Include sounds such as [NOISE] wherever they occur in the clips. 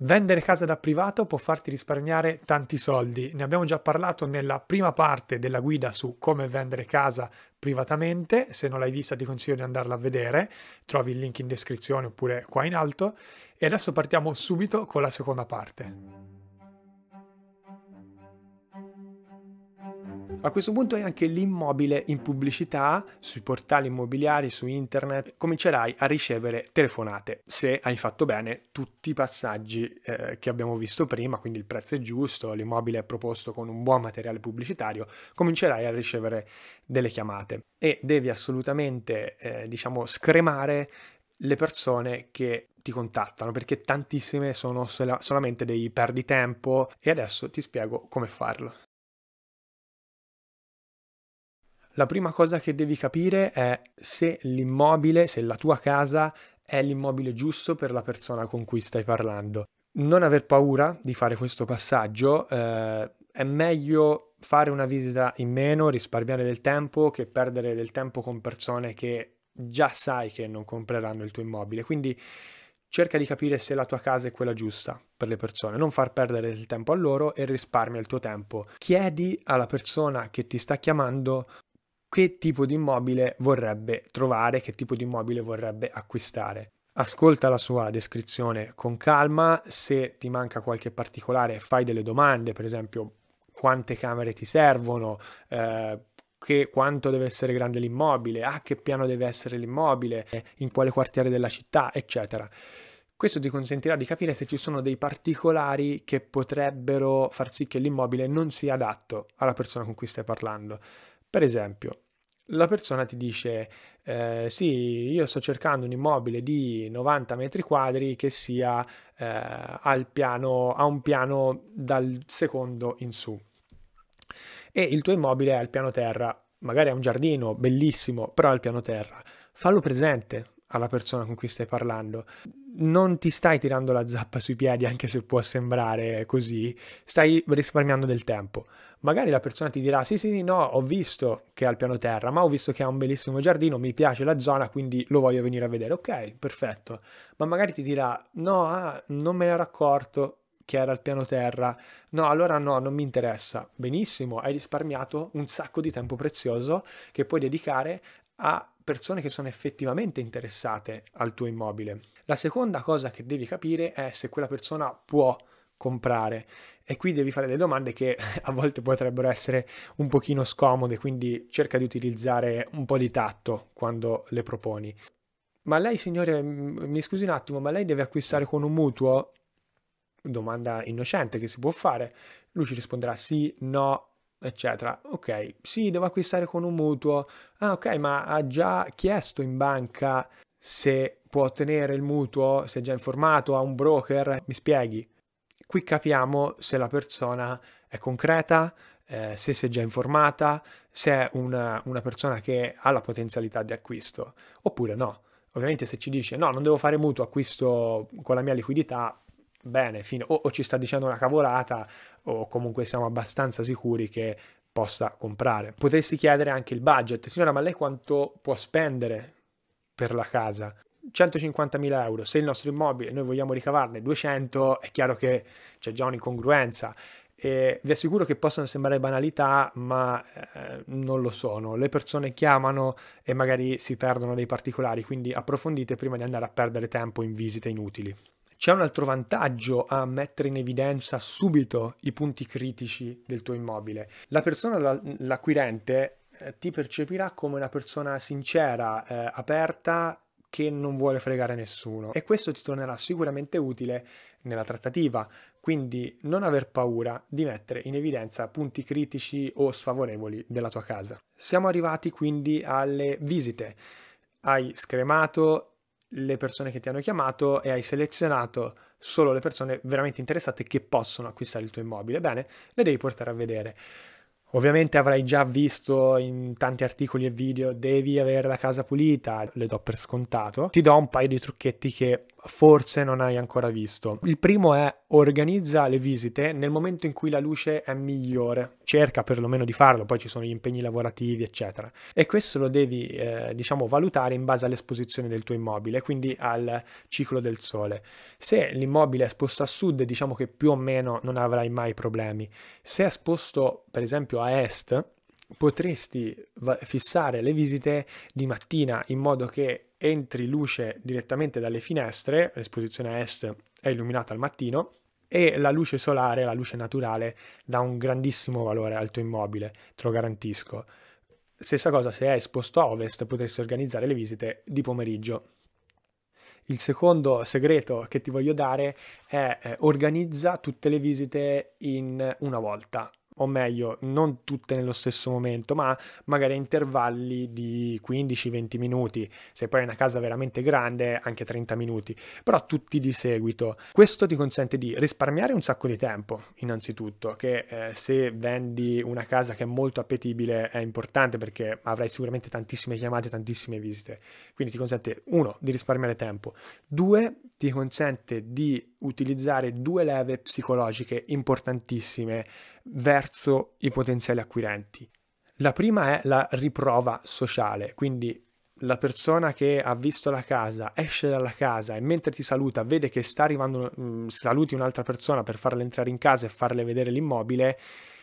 Vendere casa da privato può farti risparmiare tanti soldi. Ne abbiamo già parlato nella prima parte della guida su come vendere casa privatamente. Se non l'hai vista ti consiglio di andarla a vedere. Trovi il link in descrizione oppure qua in alto. E adesso partiamo subito con la seconda parte. A questo punto è anche l'immobile in pubblicità sui portali immobiliari, su internet, comincerai a ricevere telefonate se hai fatto bene tutti i passaggi eh, che abbiamo visto prima, quindi il prezzo è giusto, l'immobile è proposto con un buon materiale pubblicitario, comincerai a ricevere delle chiamate e devi assolutamente eh, diciamo scremare le persone che ti contattano perché tantissime sono sol- solamente dei perditempo e adesso ti spiego come farlo. la prima cosa che devi capire è se l'immobile, se la tua casa è l'immobile giusto per la persona con cui stai parlando. Non aver paura di fare questo passaggio, eh, è meglio fare una visita in meno, risparmiare del tempo, che perdere del tempo con persone che già sai che non compreranno il tuo immobile. Quindi cerca di capire se la tua casa è quella giusta per le persone, non far perdere del tempo a loro e risparmia il tuo tempo. Chiedi alla persona che ti sta chiamando che tipo di immobile vorrebbe trovare, che tipo di immobile vorrebbe acquistare. Ascolta la sua descrizione con calma, se ti manca qualche particolare fai delle domande, per esempio quante camere ti servono, eh, che, quanto deve essere grande l'immobile, a che piano deve essere l'immobile, in quale quartiere della città, eccetera. Questo ti consentirà di capire se ci sono dei particolari che potrebbero far sì che l'immobile non sia adatto alla persona con cui stai parlando. Per esempio, la persona ti dice eh, sì, io sto cercando un immobile di 90 metri quadri che sia eh, al piano, a un piano dal secondo in su. E il tuo immobile è al piano terra, magari è un giardino bellissimo, però al piano terra. Fallo presente alla persona con cui stai parlando non ti stai tirando la zappa sui piedi, anche se può sembrare così, stai risparmiando del tempo. Magari la persona ti dirà: Sì, sì, sì, no, ho visto che è al piano terra, ma ho visto che ha un bellissimo giardino, mi piace la zona, quindi lo voglio venire a vedere. Ok, perfetto. Ma magari ti dirà: No, ah, non me ne ero accorto che era al piano terra. No, allora no, non mi interessa. Benissimo, hai risparmiato un sacco di tempo prezioso che puoi dedicare a persone che sono effettivamente interessate al tuo immobile. La seconda cosa che devi capire è se quella persona può comprare e qui devi fare delle domande che [LAUGHS] a volte potrebbero essere un pochino scomode, quindi cerca di utilizzare un po' di tatto quando le proponi. Ma lei, signore, mi scusi un attimo, ma lei deve acquistare con un mutuo? Domanda innocente che si può fare. Lui ci risponderà sì, no, eccetera. Ok, sì, devo acquistare con un mutuo. Ah, ok, ma ha già chiesto in banca se può ottenere il mutuo, se è già informato, a un broker. Mi spieghi? Qui capiamo se la persona è concreta, eh, se si è già informata, se è una, una persona che ha la potenzialità di acquisto oppure no. Ovviamente se ci dice no, non devo fare mutuo, acquisto con la mia liquidità, bene, fino, o, o ci sta dicendo una cavolata o comunque siamo abbastanza sicuri che possa comprare. Potresti chiedere anche il budget, signora ma lei quanto può spendere per la casa? 150.000 euro, se il nostro immobile noi vogliamo ricavarne 200 è chiaro che c'è già un'incongruenza. E vi assicuro che possono sembrare banalità, ma eh, non lo sono. Le persone chiamano e magari si perdono dei particolari, quindi approfondite prima di andare a perdere tempo in visite inutili. C'è un altro vantaggio a mettere in evidenza subito i punti critici del tuo immobile. La persona, l'acquirente, eh, ti percepirà come una persona sincera, eh, aperta, che non vuole fregare nessuno e questo ti tornerà sicuramente utile nella trattativa, quindi non aver paura di mettere in evidenza punti critici o sfavorevoli della tua casa. Siamo arrivati quindi alle visite. Hai scremato le persone che ti hanno chiamato e hai selezionato solo le persone veramente interessate che possono acquistare il tuo immobile. Bene, le devi portare a vedere. Ovviamente avrai già visto in tanti articoli e video devi avere la casa pulita, le do per scontato. Ti do un paio di trucchetti che forse non hai ancora visto. Il primo è organizza le visite nel momento in cui la luce è migliore, cerca perlomeno di farlo, poi ci sono gli impegni lavorativi, eccetera. E questo lo devi, eh, diciamo, valutare in base all'esposizione del tuo immobile, quindi al ciclo del sole. Se l'immobile è esposto a sud, diciamo che più o meno non avrai mai problemi. Se è esposto, per esempio, a est, potresti fissare le visite di mattina in modo che entri luce direttamente dalle finestre, l'esposizione est è illuminata al mattino, e la luce solare, la luce naturale, dà un grandissimo valore al tuo immobile, te lo garantisco. Stessa cosa se è esposto a ovest, potresti organizzare le visite di pomeriggio. Il secondo segreto che ti voglio dare è eh, organizza tutte le visite in una volta o meglio, non tutte nello stesso momento, ma magari a intervalli di 15-20 minuti. Se poi è una casa veramente grande, anche 30 minuti, però tutti di seguito. Questo ti consente di risparmiare un sacco di tempo, innanzitutto, che eh, se vendi una casa che è molto appetibile è importante perché avrai sicuramente tantissime chiamate, tantissime visite. Quindi ti consente, uno, di risparmiare tempo, due, ti consente di utilizzare due leve psicologiche importantissime verso i potenziali acquirenti. La prima è la riprova sociale, quindi la persona che ha visto la casa esce dalla casa e mentre ti saluta vede che sta arrivando, mm, saluti un'altra persona per farla entrare in casa e farle vedere l'immobile,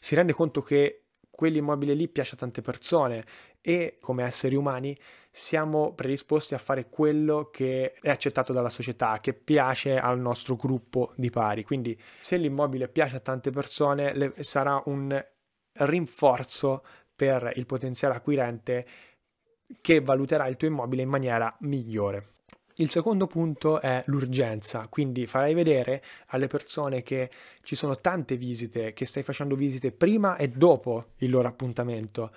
si rende conto che quell'immobile lì piace a tante persone e come esseri umani siamo predisposti a fare quello che è accettato dalla società, che piace al nostro gruppo di pari. Quindi se l'immobile piace a tante persone le, sarà un rinforzo per il potenziale acquirente che valuterà il tuo immobile in maniera migliore. Il secondo punto è l'urgenza, quindi farai vedere alle persone che ci sono tante visite, che stai facendo visite prima e dopo il loro appuntamento.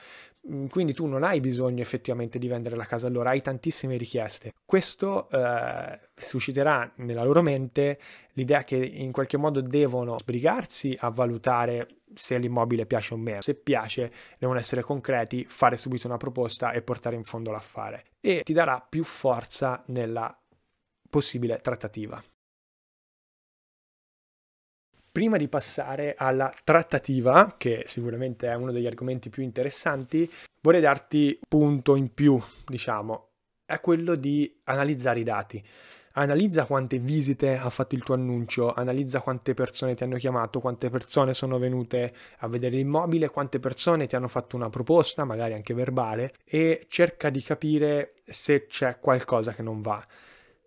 Mm, quindi tu non hai bisogno effettivamente di vendere la casa allora, hai tantissime richieste. Questo eh, susciterà nella loro mente l'idea che in qualche modo devono sbrigarsi a valutare se l'immobile piace o meno. Se piace, devono essere concreti, fare subito una proposta e portare in fondo l'affare e ti darà più forza nella possibile trattativa. Prima di passare alla trattativa, che sicuramente è uno degli argomenti più interessanti, vorrei darti un punto in più, diciamo, è quello di analizzare i dati analizza quante visite ha fatto il tuo annuncio, analizza quante persone ti hanno chiamato, quante persone sono venute a vedere l'immobile, quante persone ti hanno fatto una proposta, magari anche verbale, e cerca di capire se c'è qualcosa che non va.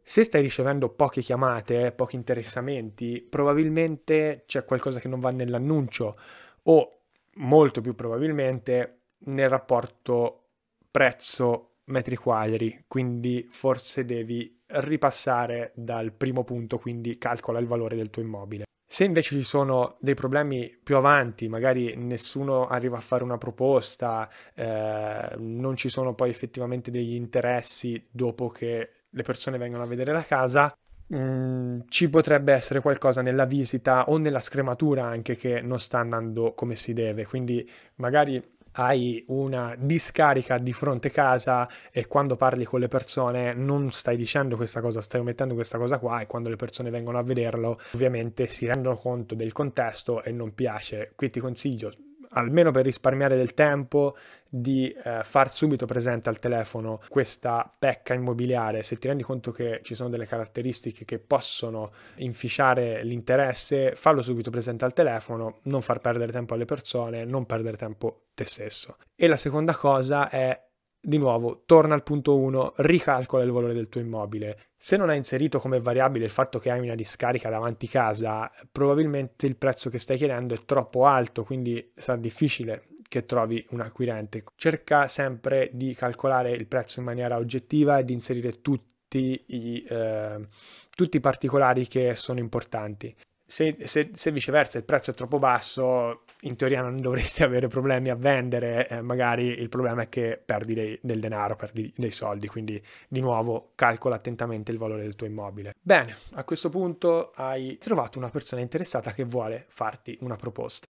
Se stai ricevendo poche chiamate, pochi interessamenti, probabilmente c'è qualcosa che non va nell'annuncio o molto più probabilmente nel rapporto prezzo metri quadri, quindi forse devi ripassare dal primo punto, quindi calcola il valore del tuo immobile. Se invece ci sono dei problemi più avanti, magari nessuno arriva a fare una proposta, eh, non ci sono poi effettivamente degli interessi dopo che le persone vengono a vedere la casa, Mm, ci potrebbe essere qualcosa nella visita o nella scrematura anche che non sta andando come si deve. Quindi magari hai una discarica di fronte casa e quando parli con le persone non stai dicendo questa cosa, stai omettendo questa cosa qua e quando le persone vengono a vederlo ovviamente si rendono conto del contesto e non piace. Qui ti consiglio almeno per risparmiare del tempo, di eh, far subito presente al telefono questa pecca immobiliare. Se ti rendi conto che ci sono delle caratteristiche che possono inficiare l'interesse, fallo subito presente al telefono, non far perdere tempo alle persone, non perdere tempo te stesso. E la seconda cosa è di nuovo, torna al punto 1, ricalcola il valore del tuo immobile. Se non hai inserito come variabile il fatto che hai una discarica davanti casa, probabilmente il prezzo che stai chiedendo è troppo alto, quindi sarà difficile che trovi un acquirente. Cerca sempre di calcolare il prezzo in maniera oggettiva e di inserire tutti i, eh, tutti i particolari che sono importanti. Se, se, se, viceversa il prezzo è troppo basso, in teoria non dovresti [LAUGHS] avere problemi a vendere, eh, magari il problema è che perdi dei, del denaro, perdi dei soldi, quindi di nuovo calcola attentamente il valore del tuo immobile. Bene, a questo punto hai trovato una persona interessata che vuole farti una proposta.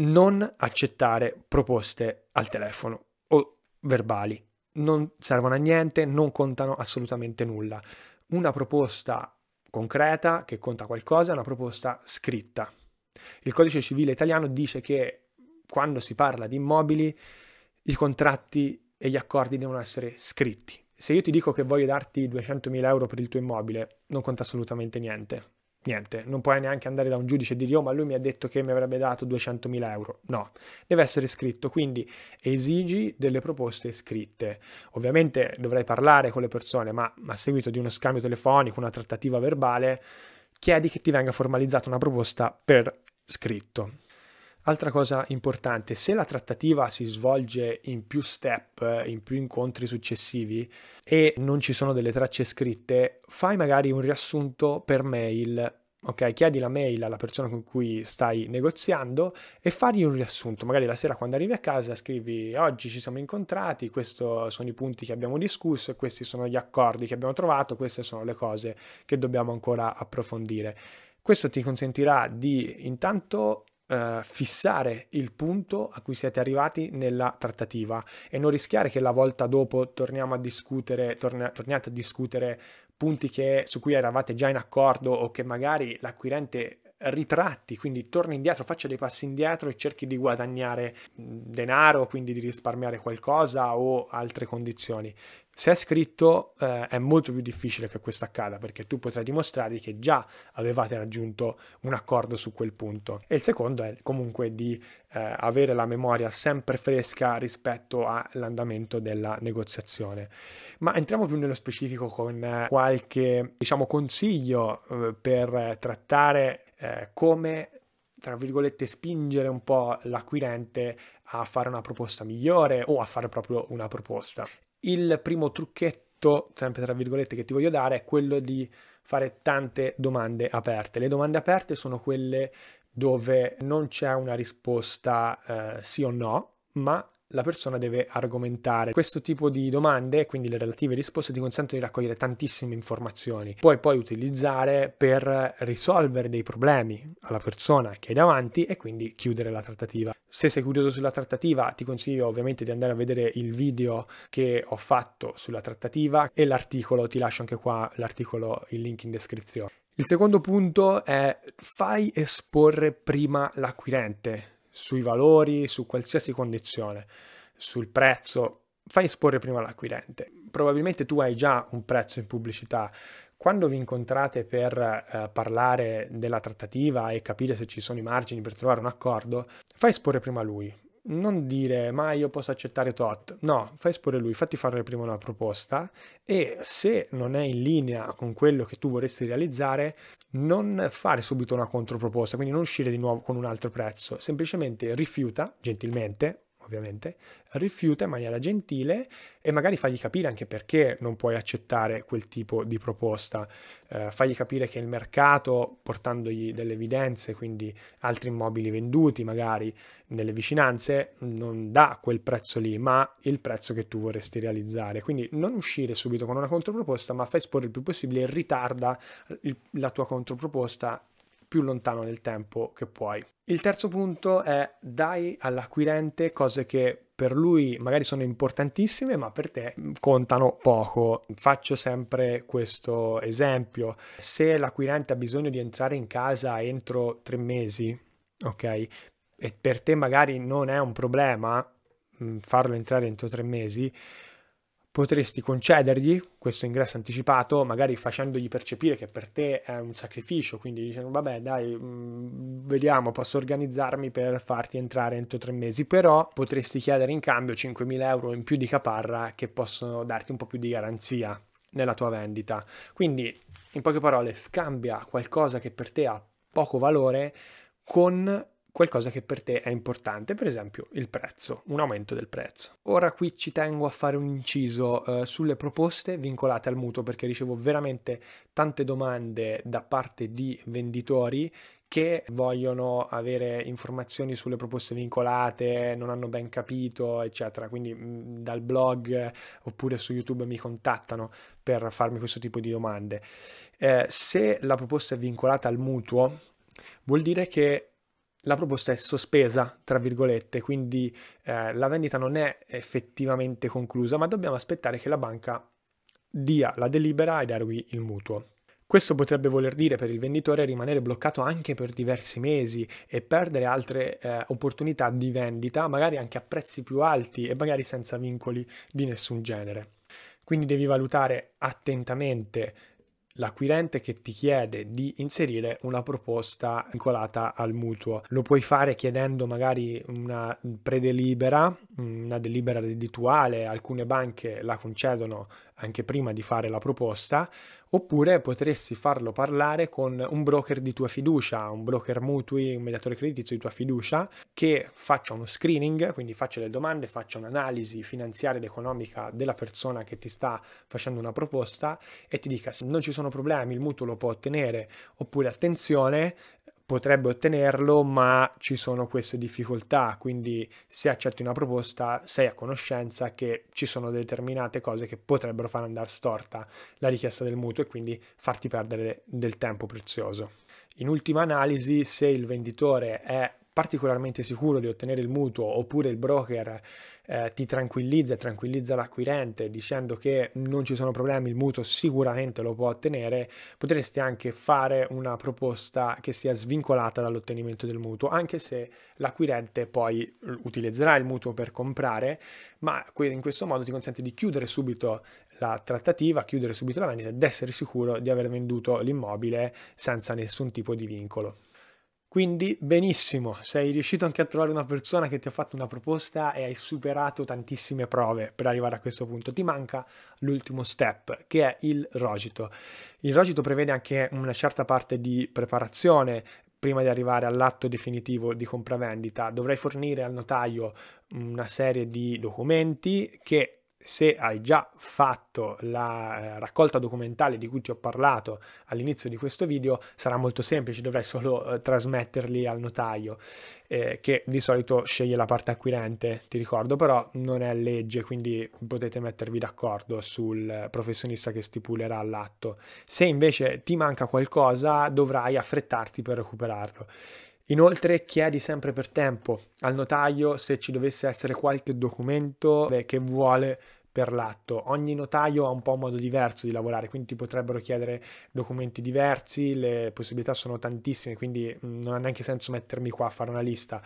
Non accettare proposte al telefono o verbali non servono a niente, non contano assolutamente nulla. Una proposta concreta che conta qualcosa è una proposta scritta. Il codice civile italiano dice che quando si parla di immobili i contratti e gli accordi devono essere scritti. Se io ti dico che voglio darti 200.000 euro per il tuo immobile, non conta assolutamente niente niente, non puoi neanche andare da un giudice e dire, oh ma lui mi ha detto che mi avrebbe dato 200.000 euro, no, deve essere scritto, quindi esigi delle proposte scritte. Ovviamente dovrai parlare con le persone, ma a seguito di uno scambio telefonico, una trattativa verbale, chiedi che ti venga formalizzata una proposta per scritto. Altra cosa importante, se la trattativa si svolge in più step, in più incontri successivi e non ci sono delle tracce scritte, fai magari un riassunto per mail ok? Chiedi la mail alla persona con cui stai negoziando e fargli un riassunto. Magari la sera quando arrivi a casa scrivi oggi ci siamo incontrati, questi sono i punti che abbiamo discusso, questi sono gli accordi che abbiamo trovato, queste sono le cose che dobbiamo ancora approfondire. Questo ti consentirà di intanto eh, fissare il punto a cui siete arrivati nella trattativa e non rischiare che la volta dopo torniamo a discutere, torna, torniate a discutere punti che, su cui eravate già in accordo o che magari l'acquirente ritratti, quindi torni indietro, faccia dei passi indietro e cerchi di guadagnare mm, denaro, quindi di risparmiare qualcosa o altre condizioni. Se è scritto eh, è molto più difficile che questo accada perché tu potrai dimostrare che già avevate raggiunto un accordo su quel punto. E il secondo è comunque di eh, avere la memoria sempre fresca rispetto all'andamento della negoziazione. Ma entriamo più nello specifico con eh, qualche diciamo, consiglio eh, per trattare eh, come tra virgolette, spingere un po' l'acquirente a fare una proposta migliore o a fare proprio una proposta. Il primo trucchetto, sempre tra virgolette, che ti voglio dare è quello di fare tante domande aperte. Le domande aperte sono quelle dove non c'è una risposta eh, sì o no, ma la persona deve argomentare. Questo tipo di domande e quindi le relative risposte ti consentono di raccogliere tantissime informazioni. Puoi poi utilizzare per risolvere dei problemi alla persona che hai davanti e quindi chiudere la trattativa. Se sei curioso sulla trattativa, ti consiglio ovviamente di andare a vedere il video che ho fatto sulla trattativa e l'articolo, ti lascio anche qua l'articolo, il link in descrizione. Il secondo punto è fai esporre prima l'acquirente sui valori, su qualsiasi condizione, sul prezzo, fai esporre prima l'acquirente. Probabilmente tu hai già un prezzo in pubblicità. Quando vi incontrate per eh, parlare della trattativa e capire se ci sono i margini per trovare un accordo, fai esporre prima lui, non dire ma io posso accettare tot, no, fai esporre lui, fatti fare prima una proposta e se non è in linea con quello che tu vorresti realizzare, non fare subito una controproposta, quindi non uscire di nuovo con un altro prezzo, semplicemente rifiuta gentilmente ovviamente, rifiuta in maniera gentile e magari fagli capire anche perché non puoi accettare quel tipo di proposta, eh, fagli capire che il mercato, portandogli delle evidenze, quindi altri immobili venduti magari nelle vicinanze, non dà quel prezzo lì, ma il prezzo che tu vorresti realizzare. Quindi non uscire subito con una controproposta, ma fai esporre il più possibile e ritarda il, la tua controproposta più lontano nel tempo che puoi. Il terzo punto è dai all'acquirente cose che per lui magari sono importantissime, ma per te mm, contano poco. Faccio sempre questo esempio. Se l'acquirente ha bisogno di entrare in casa entro tre mesi, ok? E per te magari non è un problema mm, farlo entrare entro tre mesi, potresti concedergli questo ingresso anticipato, magari facendogli percepire che per te è un sacrificio, quindi dicendo vabbè dai, mm, vediamo, posso organizzarmi per farti entrare entro tre mesi, però potresti chiedere in cambio 5.000 euro in più di caparra che possono darti un po' più di garanzia nella tua vendita. Quindi, in poche parole, scambia qualcosa che per te ha poco valore con qualcosa che per te è importante, per esempio il prezzo, un aumento del prezzo. Ora qui ci tengo a fare un inciso eh, sulle proposte vincolate al mutuo perché ricevo veramente tante domande da parte di venditori che vogliono avere informazioni sulle proposte vincolate, non hanno ben capito, eccetera. Quindi mm, dal blog oppure su YouTube mi contattano per farmi questo tipo di domande. Eh, se la proposta è vincolata al mutuo, vuol dire che la proposta è sospesa, tra virgolette, quindi eh, la vendita non è effettivamente conclusa, ma dobbiamo aspettare che la banca dia la delibera ed eroghi il mutuo. Questo potrebbe voler dire per il venditore rimanere bloccato anche per diversi mesi e perdere altre eh, opportunità di vendita, magari anche a prezzi più alti e magari senza vincoli di nessun genere. Quindi devi valutare attentamente l'acquirente che ti chiede di inserire una proposta vincolata al mutuo. Lo puoi fare chiedendo magari una predelibera, una delibera reddituale, alcune banche la concedono anche prima di fare la proposta, oppure potresti farlo parlare con un broker di tua fiducia, un broker mutui, un mediatore creditizio di tua fiducia, che faccia uno screening, quindi faccia delle domande, faccia un'analisi finanziaria ed economica della persona che ti sta facendo una proposta e ti dica se non ci sono problemi, il mutuo lo può ottenere, oppure attenzione, potrebbe ottenerlo, ma ci sono queste difficoltà, quindi se accetti una proposta sei a conoscenza che ci sono determinate cose che potrebbero far andare storta la richiesta del mutuo e quindi farti perdere del tempo prezioso. In ultima analisi, se il venditore è particolarmente sicuro di ottenere il mutuo oppure il broker eh, ti tranquillizza e tranquillizza l'acquirente dicendo che non ci sono problemi, il mutuo sicuramente lo può ottenere, potresti anche fare una proposta che sia svincolata dall'ottenimento del mutuo, anche se l'acquirente poi utilizzerà il mutuo per comprare, ma in questo modo ti consente di chiudere subito la trattativa, chiudere subito la vendita ed essere sicuro di aver venduto l'immobile senza nessun tipo di vincolo. Quindi benissimo, sei riuscito anche a trovare una persona che ti ha fatto una proposta e hai superato tantissime prove per arrivare a questo punto. Ti manca l'ultimo step, che è il rogito. Il rogito prevede anche una certa parte di preparazione prima di arrivare all'atto definitivo di compravendita. Dovrai fornire al notaio una serie di documenti che se hai già fatto la eh, raccolta documentale di cui ti ho parlato all'inizio di questo video, sarà molto semplice, dovrai solo eh, trasmetterli al notaio, eh, che di solito sceglie la parte acquirente, ti ricordo, però non è legge, quindi potete mettervi d'accordo sul professionista che stipulerà l'atto. Se invece ti manca qualcosa, dovrai affrettarti per recuperarlo. Inoltre chiedi sempre per tempo al notaio se ci dovesse essere qualche documento che vuole per l'atto. Ogni notaio ha un po' un modo diverso di lavorare, quindi ti potrebbero chiedere documenti diversi, le possibilità sono tantissime, quindi mm, non ha neanche senso mettermi qua a fare una lista,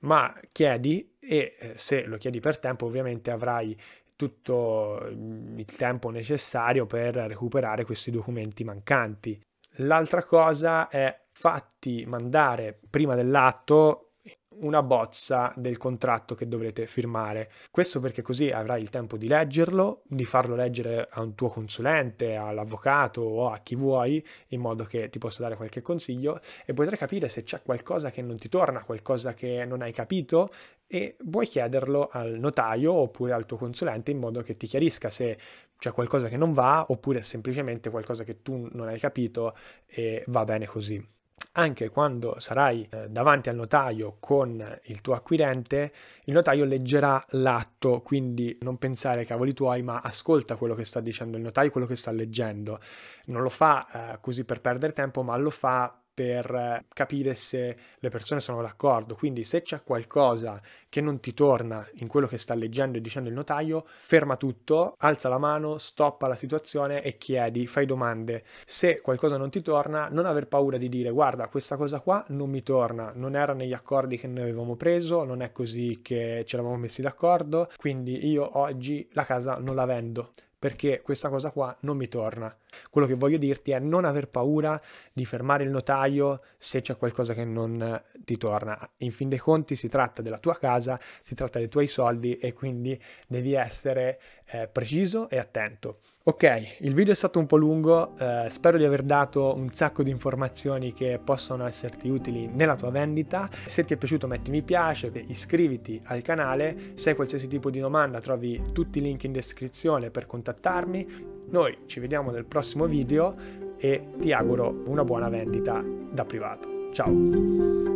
ma chiedi e eh, se lo chiedi per tempo ovviamente avrai tutto mm, il tempo necessario per recuperare questi documenti mancanti. L'altra cosa è fatti mandare prima dell'atto una bozza del contratto che dovrete firmare. Questo perché così avrai il tempo di leggerlo, di farlo leggere a un tuo consulente, all'avvocato o a chi vuoi, in modo che ti possa dare qualche consiglio e potrai capire se c'è qualcosa che non ti torna, qualcosa che non hai capito e puoi chiederlo al notaio oppure al tuo consulente in modo che ti chiarisca se c'è qualcosa che non va oppure semplicemente qualcosa che tu non hai capito e va bene così anche quando sarai eh, davanti al notaio con il tuo acquirente, il notaio leggerà l'atto, quindi non pensare ai cavoli tuoi, ma ascolta quello che sta dicendo il notaio, quello che sta leggendo. Non lo fa eh, così per perdere tempo, ma lo fa per eh, capire se le persone sono d'accordo. Quindi se c'è qualcosa che non ti torna in quello che sta leggendo e dicendo il notaio, ferma tutto, alza la mano, stoppa la situazione e chiedi, fai domande. Se qualcosa non ti torna, non aver paura di dire guarda, questa cosa qua non mi torna, non era negli accordi che noi avevamo preso, non è così che ci eravamo messi d'accordo, quindi io oggi la casa non la vendo perché questa cosa qua non mi torna quello che voglio dirti è non aver paura di fermare il notaio se c'è qualcosa che non ti torna. In fin dei conti si tratta della tua casa, si tratta dei tuoi soldi e quindi devi essere eh, preciso e attento. Ok, il video è stato un po' lungo, eh, spero di aver dato un sacco di informazioni che possono esserti utili nella tua vendita. Se ti è piaciuto metti mi piace, iscriviti al canale, se hai qualsiasi tipo di domanda trovi tutti i link in descrizione per contattarmi. Noi ci vediamo nel prossimo video e ti auguro una buona vendita da privato. Ciao!